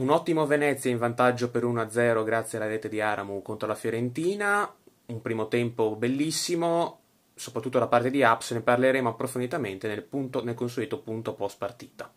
Un ottimo Venezia in vantaggio per 1-0 grazie alla rete di Aramu contro la Fiorentina, un primo tempo bellissimo, soprattutto la parte di Aps, ne parleremo approfonditamente nel, punto, nel consueto punto post partita.